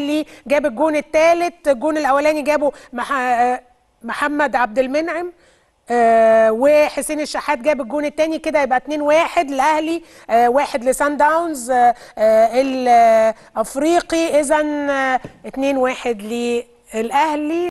الاهلي جاب الجون الثالث الجون الاولاني جابه مح... محمد عبد المنعم آه وحسين الشحات جاب الجون الثاني كده يبقى 2 1 للاهلي آه واحد لسان داونز آه, آه، الافريقي اذا آه، 2 1 للاهلي